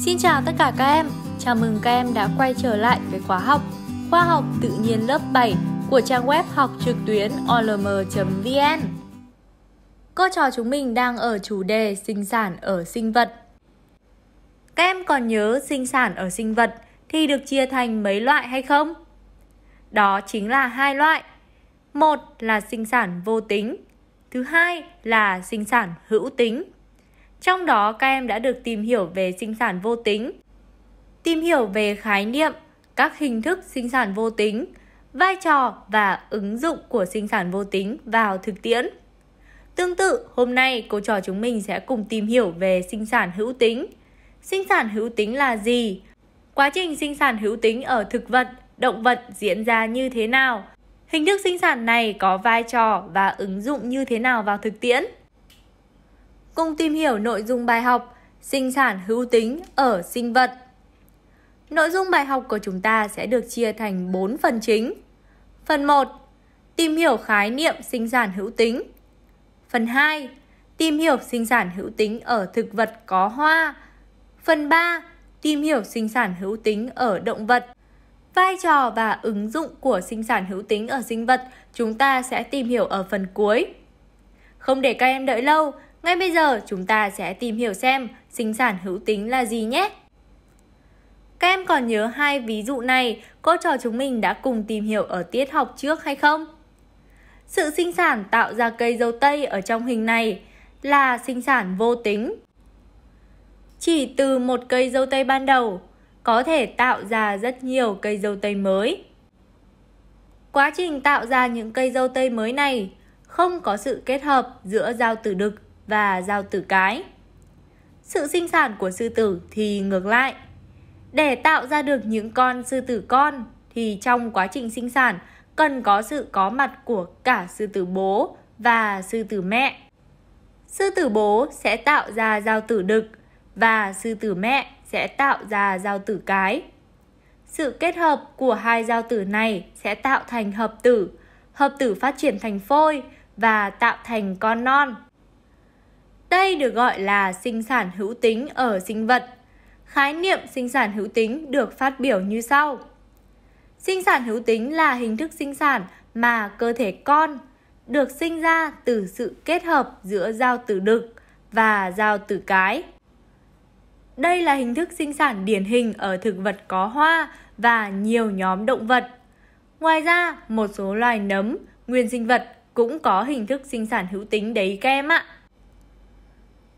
Xin chào tất cả các em, chào mừng các em đã quay trở lại với khóa học Khoa học tự nhiên lớp 7 của trang web học trực tuyến olm.vn Cô trò chúng mình đang ở chủ đề sinh sản ở sinh vật Các em còn nhớ sinh sản ở sinh vật thì được chia thành mấy loại hay không? Đó chính là hai loại Một là sinh sản vô tính Thứ hai là sinh sản hữu tính trong đó các em đã được tìm hiểu về sinh sản vô tính, tìm hiểu về khái niệm, các hình thức sinh sản vô tính, vai trò và ứng dụng của sinh sản vô tính vào thực tiễn. Tương tự, hôm nay cô trò chúng mình sẽ cùng tìm hiểu về sinh sản hữu tính. Sinh sản hữu tính là gì? Quá trình sinh sản hữu tính ở thực vật, động vật diễn ra như thế nào? Hình thức sinh sản này có vai trò và ứng dụng như thế nào vào thực tiễn? cùng tìm hiểu nội dung bài học Sinh sản hữu tính ở sinh vật. Nội dung bài học của chúng ta sẽ được chia thành 4 phần chính. Phần 1. Tìm hiểu khái niệm sinh sản hữu tính. Phần 2. Tìm hiểu sinh sản hữu tính ở thực vật có hoa. Phần 3. Tìm hiểu sinh sản hữu tính ở động vật. Vai trò và ứng dụng của sinh sản hữu tính ở sinh vật chúng ta sẽ tìm hiểu ở phần cuối. Không để các em đợi lâu, ngay bây giờ chúng ta sẽ tìm hiểu xem sinh sản hữu tính là gì nhé. Các em còn nhớ hai ví dụ này cô trò chúng mình đã cùng tìm hiểu ở tiết học trước hay không? Sự sinh sản tạo ra cây dâu tây ở trong hình này là sinh sản vô tính. Chỉ từ một cây dâu tây ban đầu có thể tạo ra rất nhiều cây dâu tây mới. Quá trình tạo ra những cây dâu tây mới này không có sự kết hợp giữa giao tử đực và giao tử cái. Sự sinh sản của sư tử thì ngược lại. Để tạo ra được những con sư tử con thì trong quá trình sinh sản cần có sự có mặt của cả sư tử bố và sư tử mẹ. Sư tử bố sẽ tạo ra giao tử đực và sư tử mẹ sẽ tạo ra giao tử cái. Sự kết hợp của hai giao tử này sẽ tạo thành hợp tử, hợp tử phát triển thành phôi và tạo thành con non. Đây được gọi là sinh sản hữu tính ở sinh vật. Khái niệm sinh sản hữu tính được phát biểu như sau. Sinh sản hữu tính là hình thức sinh sản mà cơ thể con được sinh ra từ sự kết hợp giữa giao tử đực và giao tử cái. Đây là hình thức sinh sản điển hình ở thực vật có hoa và nhiều nhóm động vật. Ngoài ra, một số loài nấm, nguyên sinh vật cũng có hình thức sinh sản hữu tính đấy các em ạ.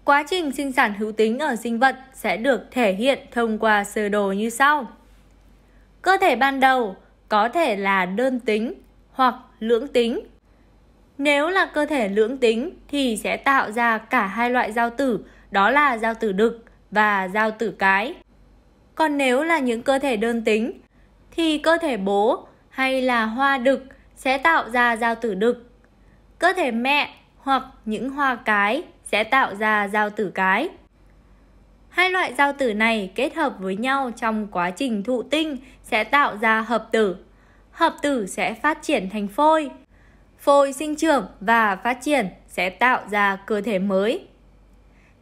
Quá trình sinh sản hữu tính ở sinh vật sẽ được thể hiện thông qua sơ đồ như sau. Cơ thể ban đầu có thể là đơn tính hoặc lưỡng tính. Nếu là cơ thể lưỡng tính thì sẽ tạo ra cả hai loại giao tử, đó là giao tử đực và giao tử cái. Còn nếu là những cơ thể đơn tính thì cơ thể bố hay là hoa đực sẽ tạo ra giao tử đực. Cơ thể mẹ hoặc những hoa cái sẽ tạo ra giao tử cái. Hai loại giao tử này kết hợp với nhau trong quá trình thụ tinh sẽ tạo ra hợp tử. Hợp tử sẽ phát triển thành phôi. Phôi sinh trưởng và phát triển sẽ tạo ra cơ thể mới.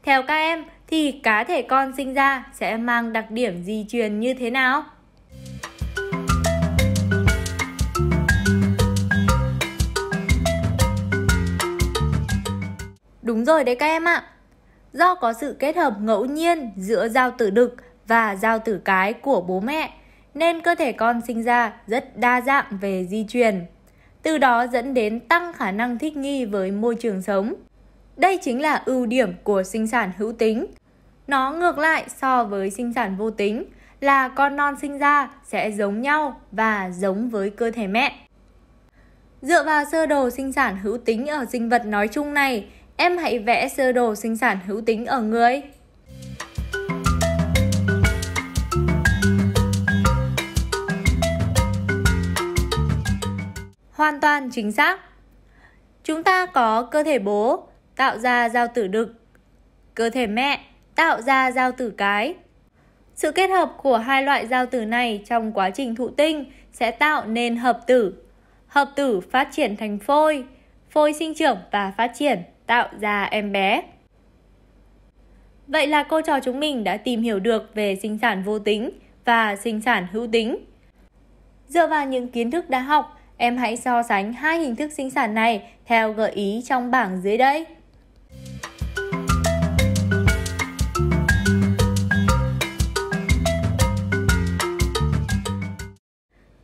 Theo các em thì cá thể con sinh ra sẽ mang đặc điểm di truyền như thế nào? Đúng rồi đấy các em ạ. Do có sự kết hợp ngẫu nhiên giữa giao tử đực và giao tử cái của bố mẹ nên cơ thể con sinh ra rất đa dạng về di truyền. Từ đó dẫn đến tăng khả năng thích nghi với môi trường sống. Đây chính là ưu điểm của sinh sản hữu tính. Nó ngược lại so với sinh sản vô tính là con non sinh ra sẽ giống nhau và giống với cơ thể mẹ. Dựa vào sơ đồ sinh sản hữu tính ở sinh vật nói chung này em hãy vẽ sơ đồ sinh sản hữu tính ở người. Hoàn toàn chính xác. Chúng ta có cơ thể bố tạo ra giao tử đực, cơ thể mẹ tạo ra giao tử cái. Sự kết hợp của hai loại giao tử này trong quá trình thụ tinh sẽ tạo nên hợp tử. Hợp tử phát triển thành phôi, phôi sinh trưởng và phát triển tạo ra em bé. Vậy là cô trò chúng mình đã tìm hiểu được về sinh sản vô tính và sinh sản hữu tính. Dựa vào những kiến thức đã học, em hãy so sánh hai hình thức sinh sản này theo gợi ý trong bảng dưới đây.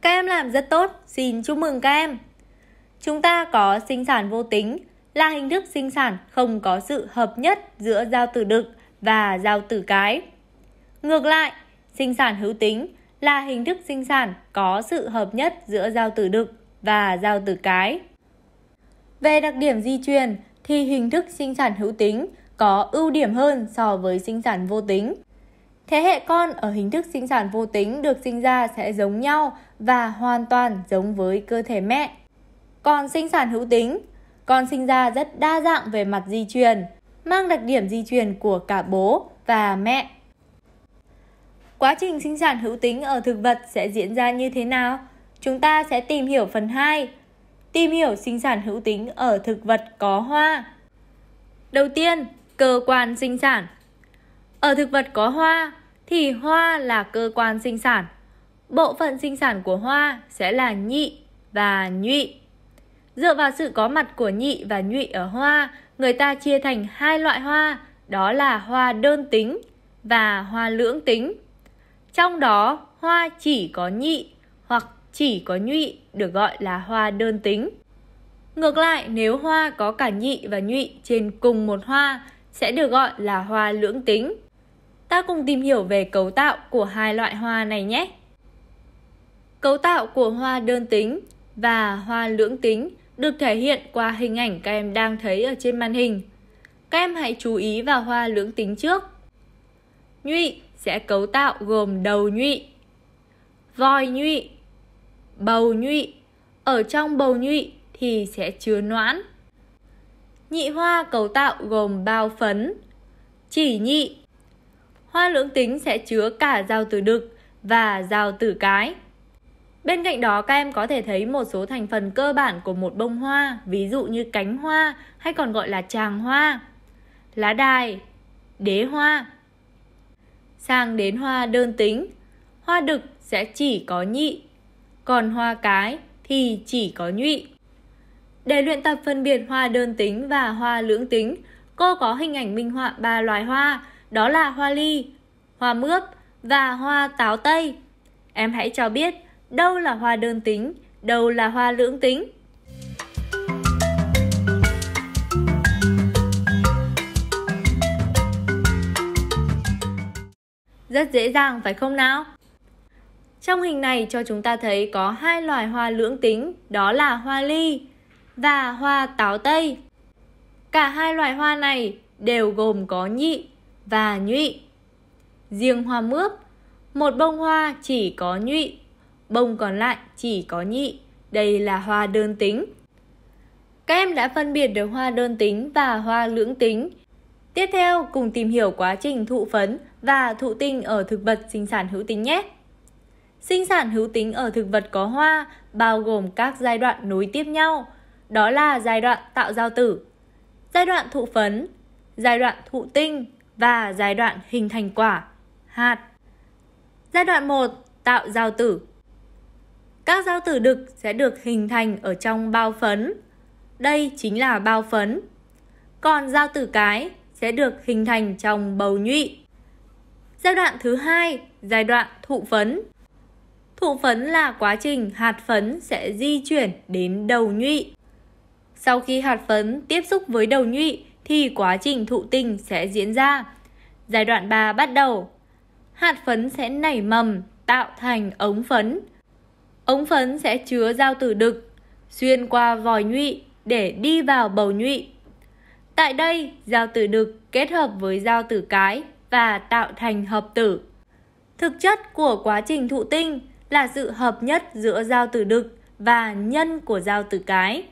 Các em làm rất tốt, xin chúc mừng các em. Chúng ta có sinh sản vô tính là hình thức sinh sản không có sự hợp nhất giữa giao tử đực và giao tử cái. Ngược lại, sinh sản hữu tính là hình thức sinh sản có sự hợp nhất giữa giao tử đực và giao tử cái. Về đặc điểm di truyền thì hình thức sinh sản hữu tính có ưu điểm hơn so với sinh sản vô tính. Thế hệ con ở hình thức sinh sản vô tính được sinh ra sẽ giống nhau và hoàn toàn giống với cơ thể mẹ. Còn sinh sản hữu tính con sinh ra rất đa dạng về mặt di truyền, mang đặc điểm di truyền của cả bố và mẹ. Quá trình sinh sản hữu tính ở thực vật sẽ diễn ra như thế nào? Chúng ta sẽ tìm hiểu phần 2. Tìm hiểu sinh sản hữu tính ở thực vật có hoa. Đầu tiên, cơ quan sinh sản. Ở thực vật có hoa thì hoa là cơ quan sinh sản. Bộ phận sinh sản của hoa sẽ là nhị và nhụy. Dựa vào sự có mặt của nhị và nhụy ở hoa, người ta chia thành hai loại hoa, đó là hoa đơn tính và hoa lưỡng tính. Trong đó, hoa chỉ có nhị hoặc chỉ có nhụy được gọi là hoa đơn tính. Ngược lại, nếu hoa có cả nhị và nhụy trên cùng một hoa sẽ được gọi là hoa lưỡng tính. Ta cùng tìm hiểu về cấu tạo của hai loại hoa này nhé. Cấu tạo của hoa đơn tính và hoa lưỡng tính được thể hiện qua hình ảnh các em đang thấy ở trên màn hình. Các em hãy chú ý vào hoa lưỡng tính trước. Nhụy sẽ cấu tạo gồm đầu nhụy, voi nhụy, bầu nhụy. Ở trong bầu nhụy thì sẽ chứa noãn. Nhị hoa cấu tạo gồm bao phấn, chỉ nhị. Hoa lưỡng tính sẽ chứa cả giao tử đực và giao tử cái. Bên cạnh đó các em có thể thấy một số thành phần cơ bản của một bông hoa, ví dụ như cánh hoa hay còn gọi là tràng hoa, lá đài, đế hoa. Sang đến hoa đơn tính, hoa đực sẽ chỉ có nhị, còn hoa cái thì chỉ có nhụy. Để luyện tập phân biệt hoa đơn tính và hoa lưỡng tính, cô có hình ảnh minh họa ba loài hoa, đó là hoa ly, hoa mướp và hoa táo tây. Em hãy cho biết đâu là hoa đơn tính, đâu là hoa lưỡng tính. Rất dễ dàng phải không nào? Trong hình này cho chúng ta thấy có hai loài hoa lưỡng tính, đó là hoa ly và hoa táo tây. Cả hai loài hoa này đều gồm có nhị và nhụy. Riêng hoa mướp, một bông hoa chỉ có nhụy bông còn lại chỉ có nhị. Đây là hoa đơn tính. Các em đã phân biệt được hoa đơn tính và hoa lưỡng tính. Tiếp theo, cùng tìm hiểu quá trình thụ phấn và thụ tinh ở thực vật sinh sản hữu tính nhé. Sinh sản hữu tính ở thực vật có hoa bao gồm các giai đoạn nối tiếp nhau, đó là giai đoạn tạo giao tử, giai đoạn thụ phấn, giai đoạn thụ tinh và giai đoạn hình thành quả, hạt. Giai đoạn 1 tạo giao tử các giao tử đực sẽ được hình thành ở trong bao phấn. Đây chính là bao phấn. Còn giao tử cái sẽ được hình thành trong bầu nhụy. Giai đoạn thứ hai, giai đoạn thụ phấn. Thụ phấn là quá trình hạt phấn sẽ di chuyển đến đầu nhụy. Sau khi hạt phấn tiếp xúc với đầu nhụy thì quá trình thụ tinh sẽ diễn ra. Giai đoạn 3 bắt đầu. Hạt phấn sẽ nảy mầm, tạo thành ống phấn, Ống phấn sẽ chứa giao tử đực, xuyên qua vòi nhụy để đi vào bầu nhụy. Tại đây, giao tử đực kết hợp với giao tử cái và tạo thành hợp tử. Thực chất của quá trình thụ tinh là sự hợp nhất giữa giao tử đực và nhân của giao tử cái.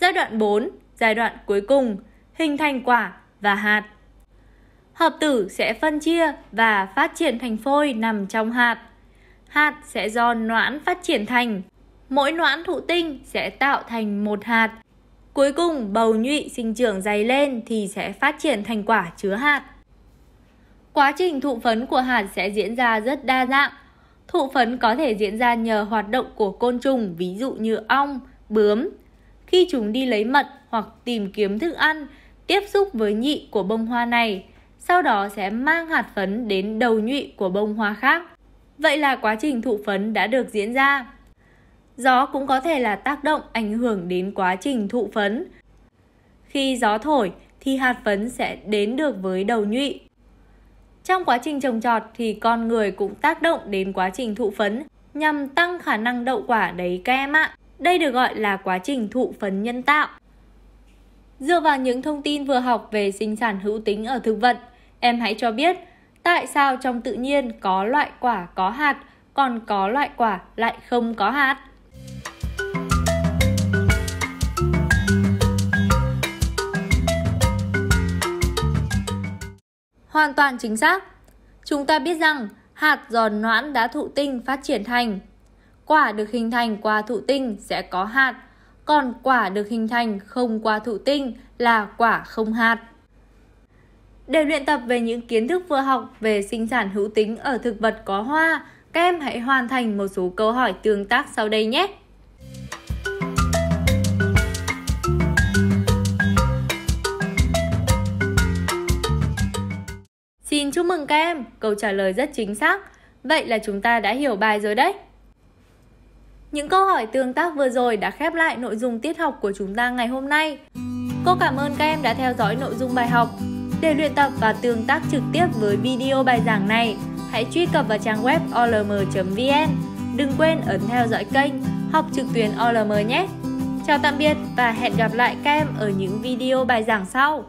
Giai đoạn 4, giai đoạn cuối cùng, hình thành quả và hạt. Hợp tử sẽ phân chia và phát triển thành phôi nằm trong hạt hạt sẽ do noãn phát triển thành. Mỗi noãn thụ tinh sẽ tạo thành một hạt. Cuối cùng bầu nhụy sinh trưởng dày lên thì sẽ phát triển thành quả chứa hạt. Quá trình thụ phấn của hạt sẽ diễn ra rất đa dạng. Thụ phấn có thể diễn ra nhờ hoạt động của côn trùng, ví dụ như ong, bướm. Khi chúng đi lấy mật hoặc tìm kiếm thức ăn, tiếp xúc với nhị của bông hoa này, sau đó sẽ mang hạt phấn đến đầu nhụy của bông hoa khác. Vậy là quá trình thụ phấn đã được diễn ra. Gió cũng có thể là tác động ảnh hưởng đến quá trình thụ phấn. Khi gió thổi thì hạt phấn sẽ đến được với đầu nhụy. Trong quá trình trồng trọt thì con người cũng tác động đến quá trình thụ phấn nhằm tăng khả năng đậu quả đấy các em ạ. Đây được gọi là quá trình thụ phấn nhân tạo. Dựa vào những thông tin vừa học về sinh sản hữu tính ở thực vật, em hãy cho biết tại sao trong tự nhiên có loại quả có hạt, còn có loại quả lại không có hạt? Hoàn toàn chính xác. Chúng ta biết rằng hạt giòn noãn đá thụ tinh phát triển thành. Quả được hình thành qua thụ tinh sẽ có hạt, còn quả được hình thành không qua thụ tinh là quả không hạt. Để luyện tập về những kiến thức vừa học về sinh sản hữu tính ở thực vật có hoa, các em hãy hoàn thành một số câu hỏi tương tác sau đây nhé. Xin chúc mừng các em, câu trả lời rất chính xác. Vậy là chúng ta đã hiểu bài rồi đấy. Những câu hỏi tương tác vừa rồi đã khép lại nội dung tiết học của chúng ta ngày hôm nay. Cô cảm ơn các em đã theo dõi nội dung bài học. Để luyện tập và tương tác trực tiếp với video bài giảng này, hãy truy cập vào trang web olm.vn. Đừng quên ấn theo dõi kênh Học trực tuyến OLM nhé! Chào tạm biệt và hẹn gặp lại các em ở những video bài giảng sau!